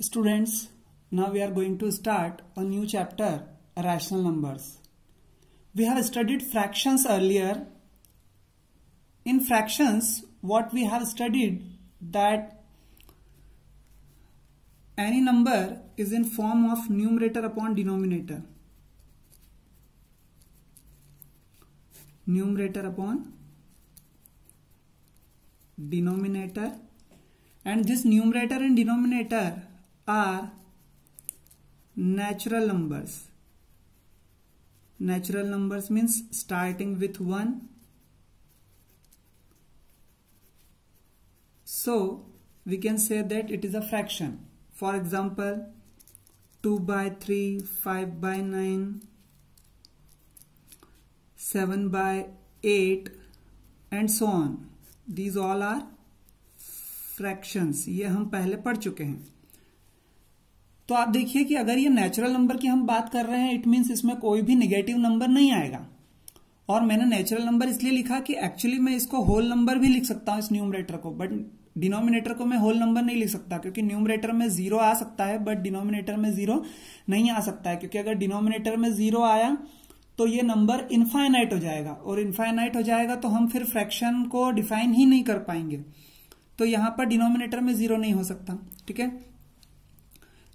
Students, now we are going to start a new chapter, Rational Numbers. We have studied fractions earlier. In fractions, what we have studied that any number is in form of numerator upon denominator. Numerator upon denominator and this numerator and denominator are natural numbers natural numbers means starting with one so we can say that it is a fraction for example two by three five by nine seven by eight and so on these all are fractions ये हम पहले पढ़ चुके हैं तो आप देखिए कि अगर ये नेचुरल नंबर की हम बात कर रहे हैं इट मीन्स इसमें कोई भी निगेटिव नंबर नहीं आएगा और मैंने नेचुरल नंबर इसलिए लिखा कि एक्चुअली मैं इसको होल नंबर भी लिख सकता हूं इस न्यूमरेटर को बट डिनोमिनेटर को मैं होल नंबर नहीं लिख सकता क्योंकि न्यूमरेटर में जीरो आ सकता है बट डिनोमिनेटर में जीरो नहीं आ सकता है क्योंकि अगर डिनोमिनेटर में जीरो आया तो ये नंबर इनफाइनाइट हो जाएगा और इनफाइनाइट हो जाएगा तो हम फिर फ्रैक्शन को डिफाइन ही नहीं कर पाएंगे तो यहां पर डिनोमिनेटर में जीरो नहीं हो सकता ठीक है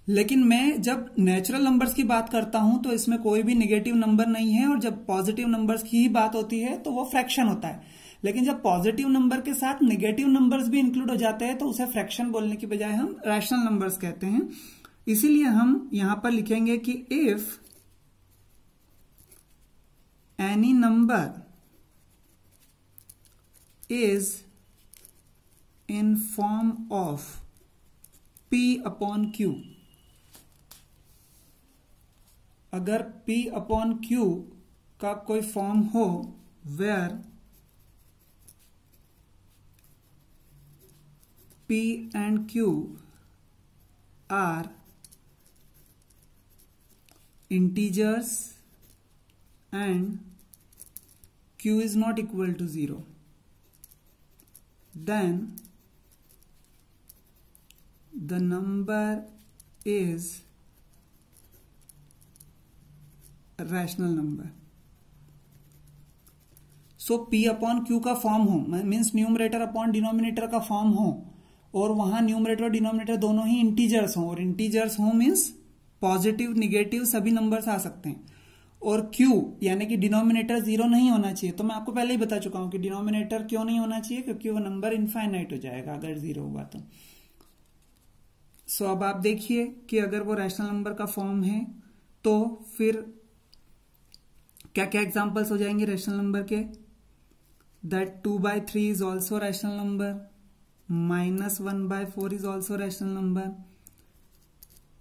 लेकिन मैं जब नेचुरल नंबर्स की बात करता हूं तो इसमें कोई भी निगेटिव नंबर नहीं है और जब पॉजिटिव नंबर्स की ही बात होती है तो वो फ्रैक्शन होता है लेकिन जब पॉजिटिव नंबर के साथ निगेटिव नंबर्स भी इंक्लूड हो जाते हैं तो उसे फ्रैक्शन बोलने की बजाय हम रैशनल नंबर्स कहते हैं इसीलिए हम यहां पर लिखेंगे कि if any number is in form of P upon Q अगर P अपॉन क्यू का कोई फॉर्म हो where P and Q are integers and Q is not equal to zero then the number is rational number so P upon Q का form हो means numerator upon denominator का form हो और वहां न्यूमरेटर और डिनोमिनेटर दोनों ही integers हो और इंटीजर्स हो मीन्स पॉजिटिव निगेटिव सभी नंबर्स आ सकते हैं और क्यू यानी कि डिनोमिनेटर जीरो नहीं होना चाहिए तो मैं आपको पहले ही बता चुका हूं कि डिनोमिनेटर क्यों नहीं होना चाहिए क्योंकि वो नंबर इनफाइनाइट हो जाएगा अगर जीरो हुआ तो सो so, अब आप देखिए कि अगर वो रैशनल नंबर का फॉर्म है तो फिर क्या क्या एग्जाम्पल्स हो जाएंगे रेशनल नंबर के that two by three is also rational number minus one by four is also rational number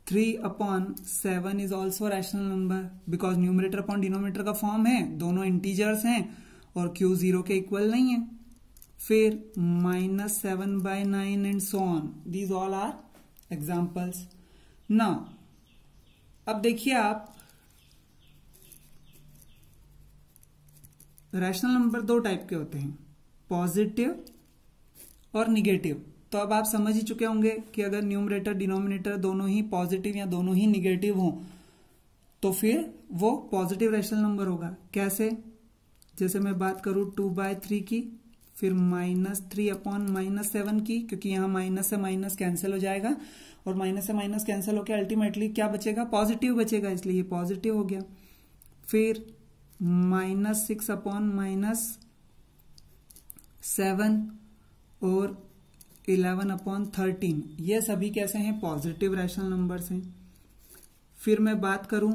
three upon seven is also rational number because numerator upon denominator का form है दोनों integers हैं और Q zero के equal नहीं है फिर minus seven by nine and so on these all are examples ना अब देखिए आप रैशनल नंबर दो टाइप के होते हैं पॉजिटिव और निगेटिव तो अब आप समझ ही चुके होंगे कि अगर न्यूमरेटर डिनोमिनेटर दोनों ही पॉजिटिव या दोनों ही निगेटिव हों तो फिर वो पॉजिटिव रैशनल नंबर होगा कैसे जैसे मैं बात करूं टू बाय थ्री की फिर minus three upon minus seven की क्योंकि यहां माइनस से माइनस कैंसिल हो जाएगा और माइनस से माइनस कैंसिल होकर अल्टीमेटली क्या बचेगा पॉजिटिव बचेगा इसलिए ये पॉजिटिव हो गया फिर minus six upon minus seven और इलेवन अपॉन थर्टीन ये सभी कैसे हैं पॉजिटिव रैशनल नंबर्स हैं फिर मैं बात करूं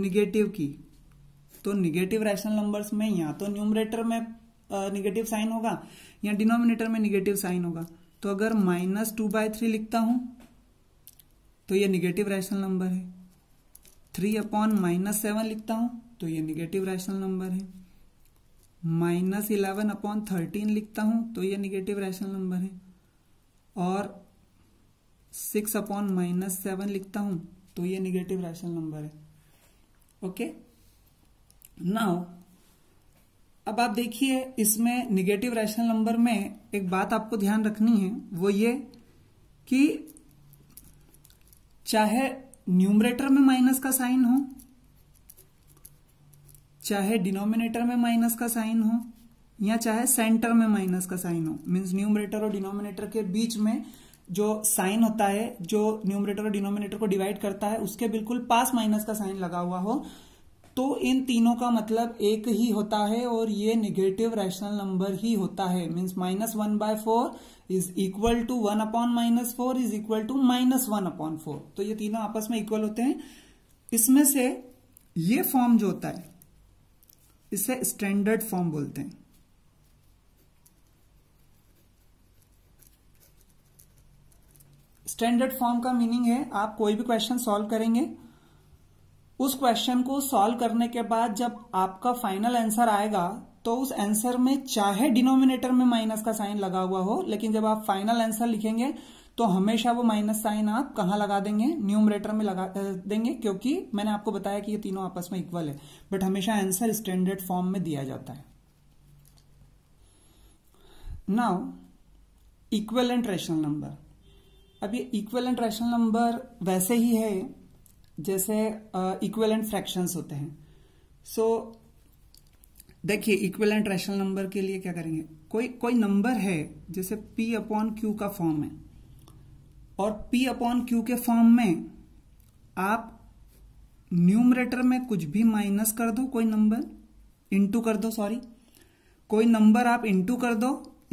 निगेटिव की तो निगेटिव रैशनल नंबर्स में या तो न्यूमरेटर में निगेटिव साइन होगा या डिनोमिनेटर में निगेटिव साइन होगा तो अगर माइनस टू बाय थ्री लिखता हूं तो ये निगेटिव रैशनल नंबर है थ्री अपॉन माइनस सेवन लिखता हूं तो ये निगेटिव रैशनल नंबर है माइनस इलेवन अपॉन थर्टीन लिखता हूं तो ये निगेटिव रैशनल नंबर है और सिक्स अपॉन माइनस सेवन लिखता हूं तो ये निगेटिव रैशनल नंबर है ओके नाउ अब आप देखिए इसमें निगेटिव रैशनल नंबर में एक बात आपको ध्यान रखनी है वो ये कि चाहे न्यूमरेटर में माइनस का साइन हो चाहे डिनोमिनेटर में माइनस का साइन हो या चाहे सेंटर में माइनस का साइन हो मीन्स न्यूमरेटर और डिनोमिनेटर के बीच में जो साइन होता है जो न्यूमरेटर और डिनोमिनेटर को डिवाइड करता है उसके बिल्कुल पास माइनस का साइन लगा हुआ हो तो इन तीनों का मतलब एक ही होता है और ये निगेटिव रैशनल नंबर ही होता है means minus one by four is equal to one upon minus four is equal to minus one upon four तो ये तीनों आपस में इक्वल होते हैं इसमें से ये फॉर्म जो होता है इसे स्टैंडर्ड फॉर्म बोलते हैं स्टैंडर्ड फॉर्म का मीनिंग है आप कोई भी क्वेश्चन सॉल्व करेंगे उस क्वेश्चन को सॉल्व करने के बाद जब आपका फाइनल आंसर आएगा तो उस आंसर में चाहे डिनोमिनेटर में माइनस का साइन लगा हुआ हो लेकिन जब आप फाइनल आंसर लिखेंगे तो हमेशा वो माइनस साइन आप कहा लगा देंगे न्यूमरेटर में लगा देंगे क्योंकि मैंने आपको बताया कि ये तीनों आपस में इक्वल है बट हमेशा आंसर स्टैंडर्ड फॉर्म में दिया जाता है नाउ इक्वलेंट रैशनल नंबर अब ये इक्वलेंट रैशनल नंबर वैसे ही है जैसे इक्वल uh, फ्रैक्शंस होते हैं सो so, देखिए इक्विलेंट रैशनल नंबर के लिए क्या करेंगे कोई कोई नंबर है जैसे p अपॉन क्यू का फॉर्म है और p अपॉन क्यू के फॉर्म में आप न्यूमरेटर में कुछ भी माइनस कर दो कोई नंबर इंटू कर दो सॉरी कोई नंबर आप इंटू कर दो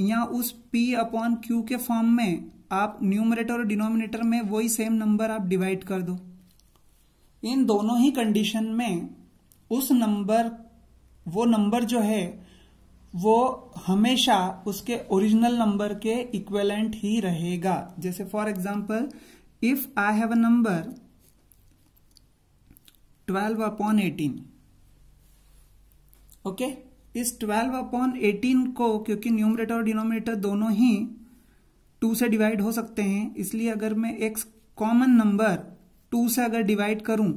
या उस p अपॉन क्यू के फॉर्म में आप न्यूमरेटर और डिनोमिनेटर में वही सेम नंबर आप डिवाइड कर दो इन दोनों ही कंडीशन में उस नंबर वो नंबर जो है वो हमेशा उसके ओरिजिनल नंबर के इक्वेलेंट ही रहेगा जैसे for example if I have a number twelve upon eighteen okay इस ट्वेल्व अपॉन एटीन को क्योंकि न्यूमरेटर और डिनोमिनेटर दोनों ही टू से डिवाइड हो सकते हैं इसलिए अगर मैं एक कॉमन नंबर टू से अगर डिवाइड करूं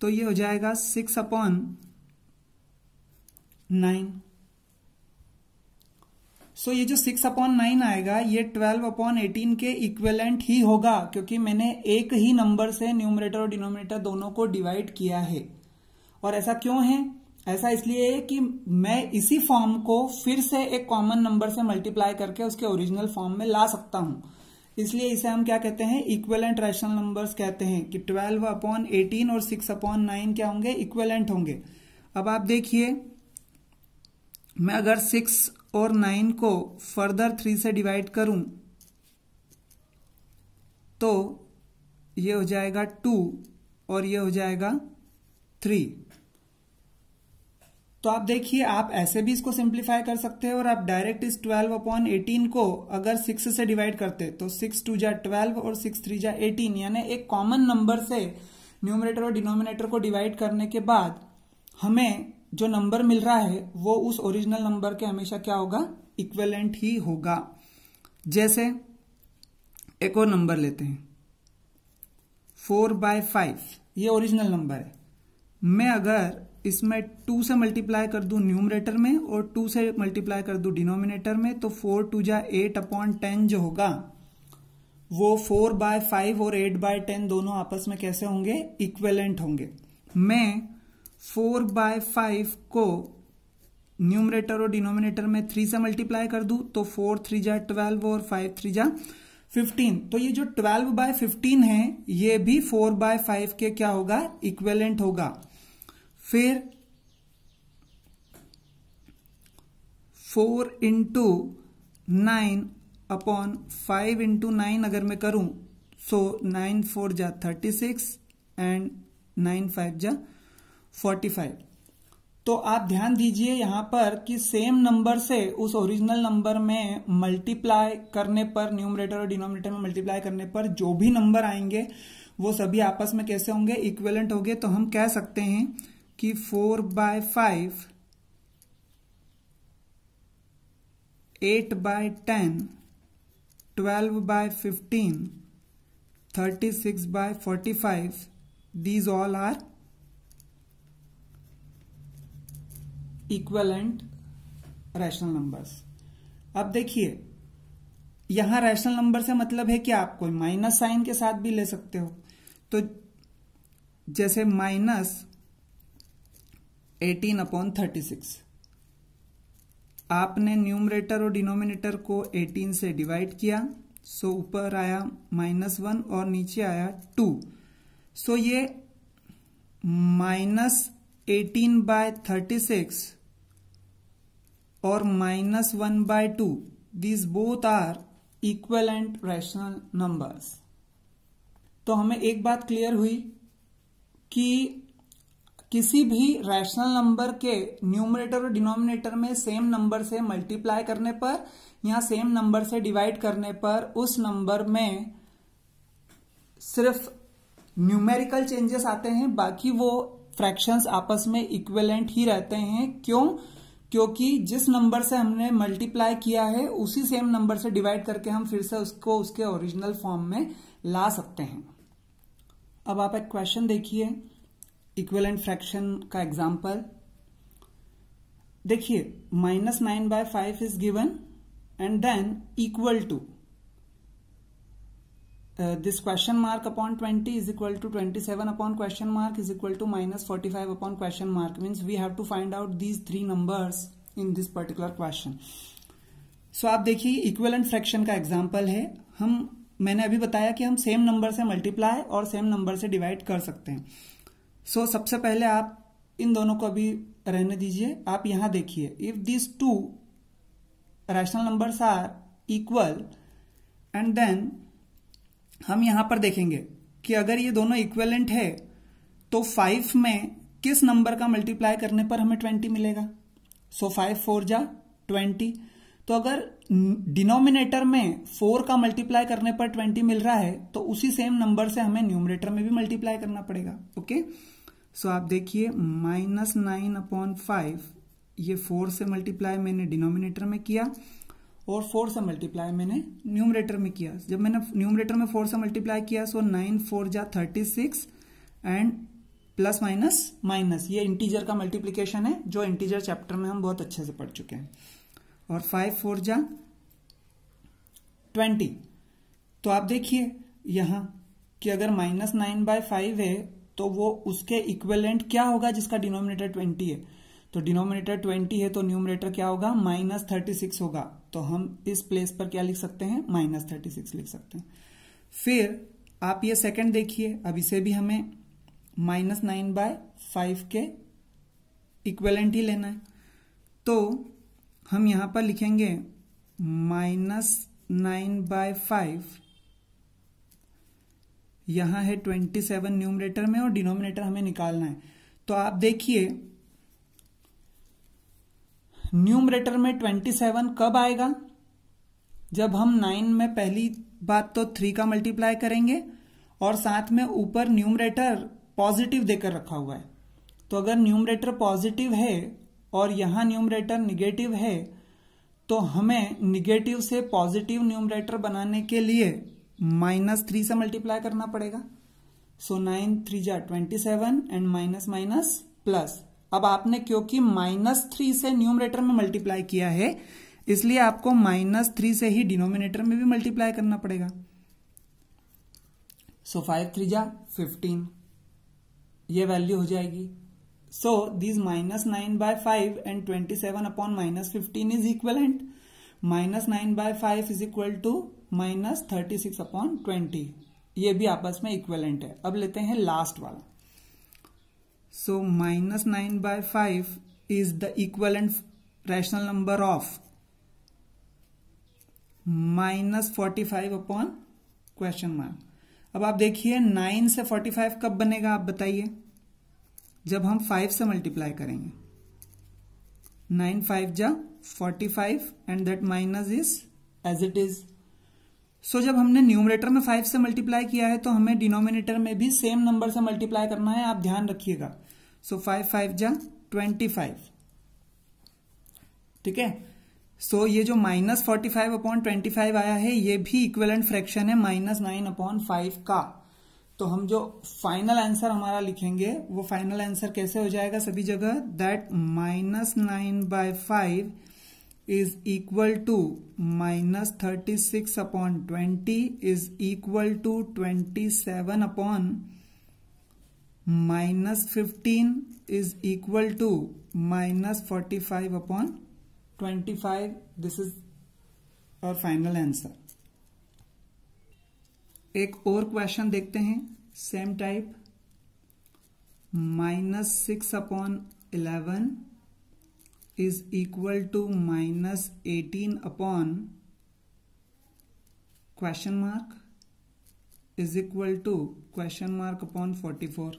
तो ये हो जाएगा six upon nine so so, ये जो सिक्स अपॉन नाइन आएगा ये ट्वेल्व अपॉन एटीन के इक्वेलेंट ही होगा क्योंकि मैंने एक ही नंबर से न्यूमरेटर और डिनोमिनेटर दोनों को डिवाइड किया है और ऐसा क्यों है ऐसा इसलिए है कि मैं इसी फॉर्म को फिर से एक कॉमन नंबर से मल्टीप्लाई करके उसके ओरिजिनल फॉर्म में ला सकता हूं इसलिए इसे हम क्या कहते हैं इक्वेलेंट रैशनल नंबर्स कहते हैं कि 12 अपॉन एटीन और 6 अपॉन नाइन क्या होंगे इक्वेलेंट होंगे अब आप देखिए मैं अगर सिक्स और नाइन को फर्दर थ्री से डिवाइड करूं तो ये हो जाएगा टू और ये हो जाएगा थ्री तो आप देखिए आप ऐसे भी इसको सिंप्लीफाई कर सकते हैं और आप डायरेक्ट इस ट्वेल्व अपॉन एटीन को अगर सिक्स से डिवाइड करते तो सिक्स टू जा ट्वेल्व और सिक्स थ्री जा एटीन यानी एक कॉमन नंबर से न्यूमरेटर और डिनोमिनेटर को डिवाइड करने के बाद हमें जो नंबर मिल रहा है वो उस ओरिजिनल नंबर के हमेशा क्या होगा इक्वेलेंट ही होगा जैसे एक और नंबर लेते हैं फोर बाय फाइव ये ओरिजिनल नंबर है मैं अगर इसमें टू से मल्टीप्लाई कर दूं न्यूमरेटर में और टू से मल्टीप्लाई कर दूं डिनोमिनेटर में तो फोर टू जा एट अपॉन टेन जो होगा वो फोर बाय फाइव और एट बाय टेन दोनों आपस में कैसे होंगे इक्वेलेंट होंगे मैं फोर बाय फाइव को न्यूमरेटर और डिनोमिनेटर में थ्री से मल्टीप्लाई कर दू तो फोर थ्री जा ट्वेल्व और फाइव थ्री जा फिफ्टीन तो ये जो ट्वेल्व बाय फिफ्टीन है ये भी फोर बाय फाइव के क्या होगा इक्वेलेंट होगा फिर four into nine upon five into nine अगर मैं करूं सो नाइन फोर जा thirty six and nine five जा फोर्टी फाइव तो आप ध्यान दीजिए यहां पर कि सेम नंबर से उस ओरिजिनल नंबर में मल्टीप्लाई करने पर न्यूमरेटर और डिनोमिनेटर में मल्टीप्लाई करने पर जो भी नंबर आएंगे वो सभी आपस में कैसे होंगे इक्वेलेंट होंगे तो हम कह सकते हैं कि four by five eight by ten twelve by fifteen thirty six by forty five these all are equivalent rational numbers अब देखिए यहां रैशनल नंबर से मतलब है कि आप कोई माइनस साइन के साथ भी ले सकते हो तो जैसे minus eighteen upon thirty six आपने न्यूमरेटर और डिनोमिनेटर को 18 से डिवाइड किया सो ऊपर आया माइनस वन और नीचे आया टू सो ये minus eighteen by thirty six or minus 1 by 2. These both are equivalent rational numbers. तो हमें एक बात क्लियर हुई कि किसी भी रैशनल नंबर के न्यूमरेटर और डिनोमिनेटर में सेम नंबर से मल्टीप्लाई करने पर या सेम नंबर से डिवाइड करने पर उस नंबर में सिर्फ न्यूमेरिकल चेंजेस आते हैं बाकी वो फ्रैक्शंस आपस में इक्वेलेंट ही रहते हैं क्यों क्योंकि जिस नंबर से हमने मल्टीप्लाई किया है उसी सेम नंबर से डिवाइड करके हम फिर से उसको उसके ओरिजिनल फॉर्म में ला सकते हैं अब आप एक क्वेश्चन देखिए इक्वलेंट फ्रैक्शन का एग्जाम्पल देखिए minus nine by five is given and then equal to this question mark upon 20 is equal to 27 upon question mark is equal to minus 45 upon question mark means we have to find out these three numbers in this particular question so so, आप देखिए equivalent fraction का example है हम मैंने अभी बताया कि हम सेम नंबर से मल्टीप्लाई और सेम नंबर से डिवाइड कर सकते हैं सो so, सबसे पहले आप इन दोनों को अभी रहने दीजिए आप यहां देखिए if this two rational numbers are equal and then हम यहां पर देखेंगे कि अगर ये दोनों इक्वेलेंट है तो फाइव में किस नंबर का मल्टीप्लाई करने पर हमें ट्वेंटी मिलेगा सो फाइव फोर जा ट्वेंटी तो अगर डिनोमिनेटर में फोर का मल्टीप्लाई करने पर ट्वेंटी मिल रहा है तो उसी सेम नंबर से हमें न्यूमिनेटर में भी मल्टीप्लाई करना पड़ेगा ओके सो आप देखिए माइनस नाइन अपॉन फाइव ये फोर से मल्टीप्लाई मैंने डिनोमिनेटर में किया और फोर से मल्टीप्लाई मैंने न्यूमरेटर में किया जब मैंने न्यूमरेटर में फोर से मल्टीप्लाई किया सो नाइन फोर जा thirty six and plus minus minus ये इंटीजर का मल्टीप्लीकेशन है जो इंटीजर चैप्टर में हम बहुत अच्छे से पढ़ चुके हैं और फाइव फोर जा ट्वेंटी तो आप देखिए यहाँ कि अगर माइनस नाइन बाय फाइव है तो वो उसके इक्वेलेंट क्या होगा जिसका डिनोमिनेटर ट्वेंटी है तो डिनोमिनेटर ट्वेंटी है तो न्यूमरेटर क्या होगा माइनस थर्टी सिक्स होगा तो हम इस प्लेस पर क्या लिख सकते हैं माइनस थर्टी सिक्स लिख सकते हैं फिर आप ये सेकंड देखिए अब इसे भी हमें माइनस नाइन बाय फाइव के इक्वेलेंट ही लेना है तो हम यहाँ पर लिखेंगे माइनस नाइन बाय फाइव यहाँ है ट्वेंटी सेवन न्यूमरेटर में और डिनोमिनेटर हमें निकालना है तो आप देखिए न्यूमरेटर में ट्वेंटी सेवन कब आएगा जब हम नाइन में पहली बात तो थ्री का मल्टीप्लाई करेंगे और साथ में ऊपर न्यूमरेटर पॉजिटिव देकर रखा हुआ है तो अगर न्यूमरेटर पॉजिटिव है और यहां न्यूमरेटर निगेटिव है तो हमें निगेटिव से पॉजिटिव न्यूमरेटर बनाने के लिए माइनस थ्री से मल्टीप्लाई करना पड़ेगा सो नाइन थ्री जा twenty seven and minus minus plus अब आपने क्योंकि माइनस थ्री से न्यूमरेटर में मल्टीप्लाई किया है इसलिए आपको माइनस थ्री से ही डिनोमिनेटर में भी मल्टीप्लाई करना पड़ेगा सो फाइव थ्री जा फिफ्टीन ये वैल्यू हो जाएगी so this minus nine by five and twenty seven upon minus fifteen is and minus nine by five is equal to minus thirty six upon twenty ये भी आपस में equivalent है अब लेते हैं लास्ट वाला So minus 9 by 5 is the equivalent rational number of minus forty five upon question mark अब आप देखिए नाइन से फोर्टी फाइव कब बनेगा आप बताइए जब हम फाइव से मल्टीप्लाई करेंगे नाइन फाइव जा forty five and that minus is as it is so जब हमने न्यूमरेटर में फाइव से मल्टीप्लाई किया है तो हमें डिनोमिनेटर में भी सेम नंबर से मल्टीप्लाई करना है आप ध्यान रखिएगा सो फाइव फाइव जा ट्वेंटी फाइव ठीक है सो ये जो minus forty five upon twenty five आया है ये भी इक्वेलेंट फ्रैक्शन है माइनस नाइन अपॉन फाइव का तो हम जो फाइनल आंसर हमारा लिखेंगे वो फाइनल आंसर कैसे हो जाएगा सभी जगह that minus nine by five is equal to minus thirty six upon twenty is equal to twenty seven upon minus fifteen is equal to minus forty five upon twenty five this is और final answer एक और question देखते हैं same type minus six upon eleven is equal to minus eighteen upon question mark is equal to question mark upon forty four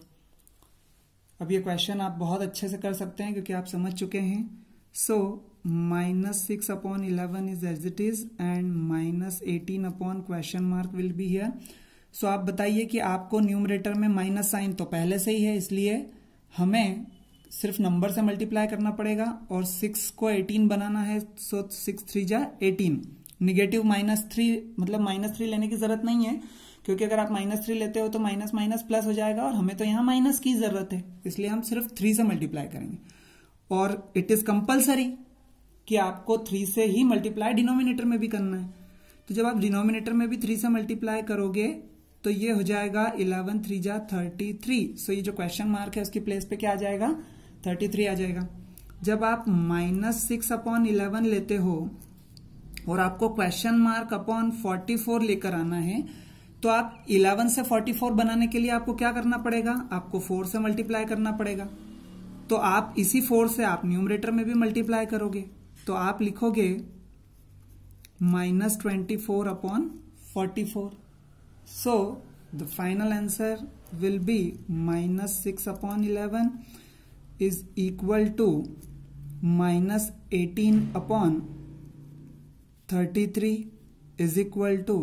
अब ये question आप बहुत अच्छे से कर सकते हैं क्योंकि आप समझ चुके हैं so minus six upon eleven is as it is and minus eighteen upon question mark will be here so आप बताइए कि आपको न्यूमरेटर में माइनस साइन तो पहले से ही है इसलिए हमें सिर्फ नंबर से मल्टीप्लाई करना पड़ेगा और सिक्स को एटीन बनाना है सो सिक्स थ्री जा एटीन निगेटिव माइनस थ्री मतलब माइनस थ्री लेने की जरूरत नहीं है क्योंकि अगर आप माइनस थ्री लेते हो तो माइनस माइनस प्लस हो जाएगा और हमें तो यहाँ माइनस की जरूरत है इसलिए हम सिर्फ थ्री से मल्टीप्लाई करेंगे और इट इज कंपल्सरी कि आपको थ्री से ही मल्टीप्लाई डिनोमिनेटर में भी करना है तो जब आप डिनोमिनेटर में भी थ्री से मल्टीप्लाई करोगे तो ये हो जाएगा इलेवन थ्री जा थर्टी थ्री सो ये जो क्वेश्चन मार्क है उसकी प्लेस पे क्या आ जाएगा थर्टी थ्री आ जाएगा जब आप माइनस सिक्स अपॉन इलेवन लेते हो और आपको question mark upon forty four लेकर आना है तो आप 11 से 44 बनाने के लिए आपको क्या करना पड़ेगा आपको 4 से मल्टीप्लाई करना पड़ेगा तो आप इसी 4 से आप न्यूमरेटर में भी मल्टीप्लाई करोगे तो आप लिखोगे minus twenty four upon forty four so the final answer will be minus six upon eleven is equal to minus eighteen upon thirty three is equal to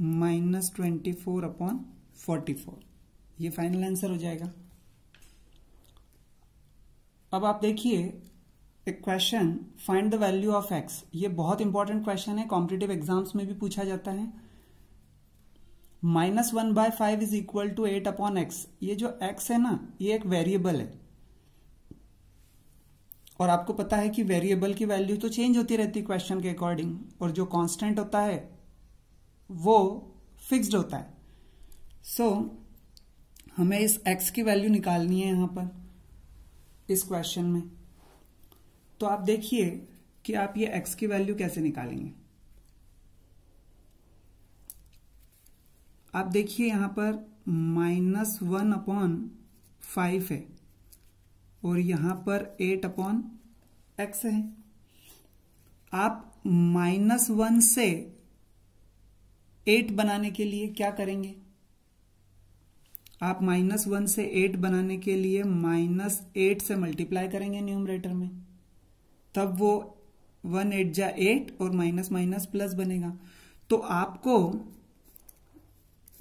minus twenty four upon forty four ये final answer हो जाएगा अब आप देखिए एक question find the value of x ये बहुत important question है कॉम्पिटेटिव एग्जाम्स में भी पूछा जाता है minus one by five is equal to eight upon x ये जो एक्स है ना ये एक वेरिएबल है और आपको पता है कि वेरिएबल की वैल्यू तो चेंज होती रहती है क्वेश्चन के अकॉर्डिंग और जो कांस्टेंट होता है वो फिक्स्ड होता है सो so, हमें इस एक्स की वैल्यू निकालनी है यहां पर इस क्वेश्चन में तो आप देखिए कि आप ये एक्स की वैल्यू कैसे निकालेंगे आप देखिए यहां पर माइनस वन अपॉन फाइव है और यहां पर एट अपॉन एक्स है आप माइनस वन से एट बनाने के लिए क्या करेंगे आप माइनस वन से एट बनाने के लिए माइनस एट से मल्टीप्लाई करेंगे न्यूमरेटर में तब वो वन एट जा एट और माइनस माइनस प्लस बनेगा तो आपको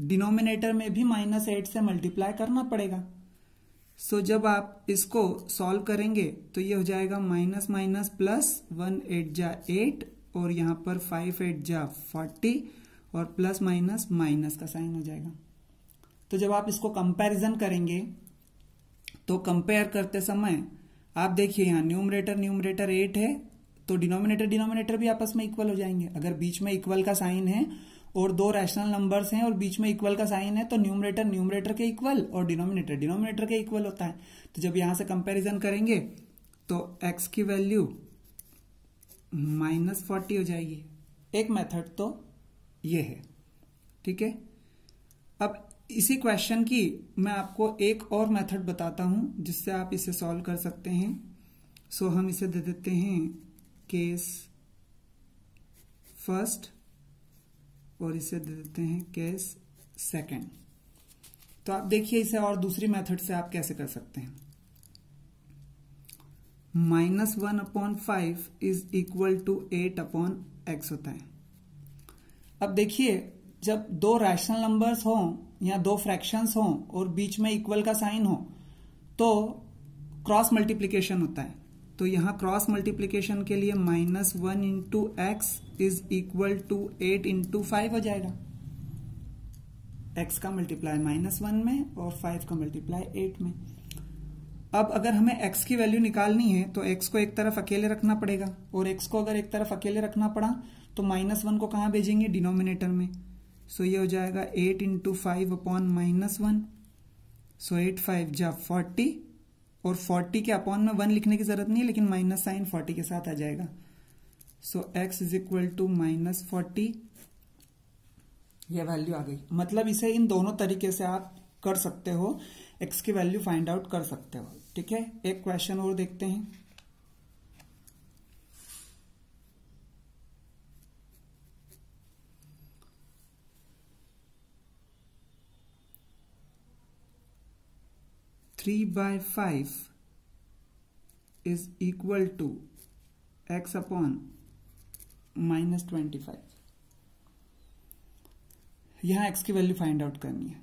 डिनोमिनेटर में भी माइनस एट से मल्टीप्लाई करना पड़ेगा सो जब आप इसको सॉल्व करेंगे तो ये हो जाएगा minus minus plus one eight जा एट और यहां पर फाइव एट जा फोर्टी और प्लस माइनस माइनस का साइन हो जाएगा तो जब आप इसको कंपैरिजन करेंगे तो कंपेयर करते समय आप देखिए यहाँ न्यूमरेटर न्यूमरेटर एट है तो डिनोमिनेटर डिनोमिनेटर भी आपस में इक्वल हो जाएंगे अगर बीच में इक्वल का साइन है और दो रैशनल नंबर्स हैं और बीच में इक्वल का साइन है तो न्यूमरेटर न्यूमरेटर के इक्वल और डिनोमिनेटर डिनोमिनेटर के इक्वल होता है तो जब यहां से कंपेरिजन करेंगे तो एक्स की वैल्यू माइनस फोर्टी हो जाएगी एक मेथड तो ये है ठीक है अब इसी क्वेश्चन की मैं आपको एक और मेथड बताता हूं जिससे आप इसे सॉल्व कर सकते हैं सो हम इसे दे देते हैं केस फर्स्ट और इसे दे देते हैं केस सेकंड तो आप देखिए इसे और दूसरी मेथड से आप कैसे कर सकते हैं minus one upon five is equal to eight upon x होता है अब देखिए जब दो रैशनल नंबर्स हो या दो फ्रैक्शंस हो और बीच में इक्वल का साइन हो तो क्रॉस मल्टीप्लीकेशन होता है तो यहाँ क्रॉस मल्टीप्लीकेशन के लिए minus one into x is equal to eight into five हो जाएगा एक्स का मल्टीप्लाई माइनस वन में और फाइव का मल्टीप्लाई एट में अब अगर हमें एक्स की वैल्यू निकालनी है तो एक्स को एक तरफ अकेले रखना पड़ेगा और एक्स को अगर एक तरफ अकेले रखना पड़ा तो माइनस वन को कहाँ भेजेंगे डिनोमिनेटर में सो so, ये हो जाएगा eight into five upon minus one so eight five जा फोर्टी और फोर्टी के अपॉन में वन लिखने की जरूरत नहीं है लेकिन माइनस साइन फोर्टी के साथ आ जाएगा so x is equal to minus forty यह वैल्यू आ गई मतलब इसे इन दोनों तरीके से आप कर सकते हो एक्स की वैल्यू फाइंड आउट कर सकते हो ठीक है एक क्वेश्चन और देखते हैं three by five is equal to x upon minus twenty five यहां एक्स की वैल्यू फाइंड आउट करनी है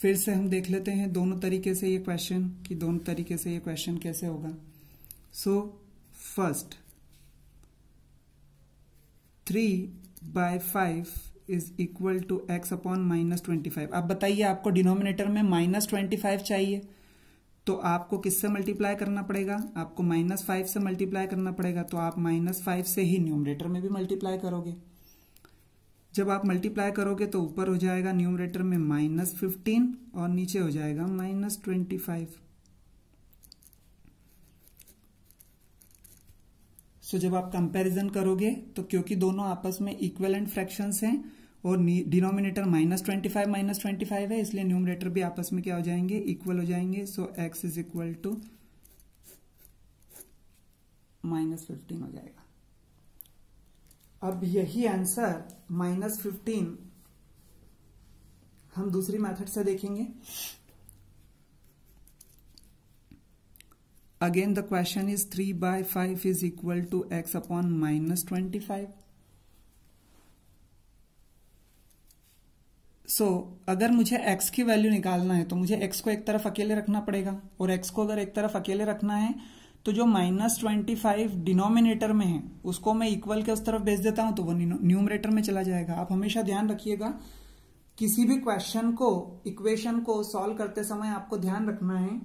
फिर से हम देख लेते हैं दोनों तरीके से ये क्वेश्चन कि दोनों तरीके से ये क्वेश्चन कैसे होगा so first three by five is equal to x upon minus twenty five आप बताइए आपको डिनोमिनेटर में माइनस ट्वेंटी फाइव चाहिए तो आपको किससे मल्टीप्लाई करना पड़ेगा आपको माइनस फाइव से मल्टीप्लाई करना पड़ेगा तो आप माइनस फाइव से ही न्यूमरेटर में भी मल्टीप्लाई करोगे जब आप मल्टीप्लाई करोगे तो ऊपर हो जाएगा न्यूमरेटर में माइनस फिफ्टीन और नीचे हो जाएगा माइनस ट्वेंटी फाइव सो जब आप कंपैरिजन करोगे तो क्योंकि दोनों आपस में इक्वल फ्रैक्शन फ्रैक्शंस हैं और denominator minus twenty five minus twenty five है इसलिए न्यूमरेटर भी आपस में क्या हो जाएंगे इक्वल हो जाएंगे so x is equal to minus fifteen हो जाएगा अब यही आंसर माइनस फिफ्टीन हम दूसरी मेथड से देखेंगे again the question is three by five is equal to x upon minus twenty five so so, अगर मुझे x की वैल्यू निकालना है तो मुझे x को एक तरफ अकेले रखना पड़ेगा और x को अगर एक तरफ अकेले रखना है तो जो माइनस ट्वेंटी फाइव डिनोमिनेटर में है उसको मैं इक्वल के उस तरफ भेज देता हूं तो वो न्यूमरेटर में चला जाएगा आप हमेशा ध्यान रखिएगा किसी भी क्वेश्चन को इक्वेशन को सॉल्व करते समय आपको ध्यान रखना है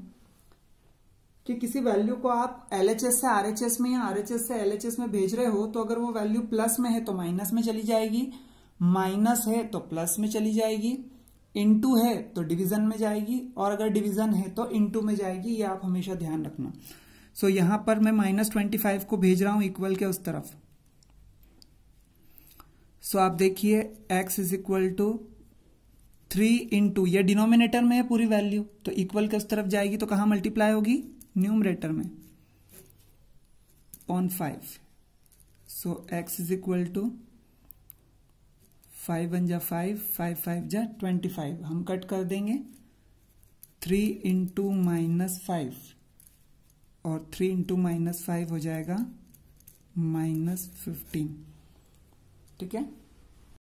कि किसी वैल्यू को आप एलएचएस से आरएचएस में या आरएचएस से एलएचएस में भेज रहे हो तो अगर वो वैल्यू प्लस में है तो माइनस में चली जाएगी माइनस है तो प्लस में चली जाएगी इनटू है तो डिवीजन में जाएगी और अगर डिवीजन है तो इनटू में जाएगी ये आप हमेशा ध्यान रखना सो so, यहां पर मैं माइनस ट्वेंटी फाइव को भेज रहा हूं इक्वल के उस तरफ सो so, आप देखिए x is equal to three into यह डिनोमिनेटर में है पूरी वैल्यू तो इक्वल के उस तरफ जाएगी तो कहा मल्टीप्लाई होगी न्यूमरेटर में on five so x is equal to five one जा फाइव फाइव फाइव जा ट्वेंटी फाइव हम कट कर देंगे थ्री इंटू माइनस फाइव और थ्री इंटू माइनस फाइव हो जाएगा माइनस फिफ्टीन ठीक है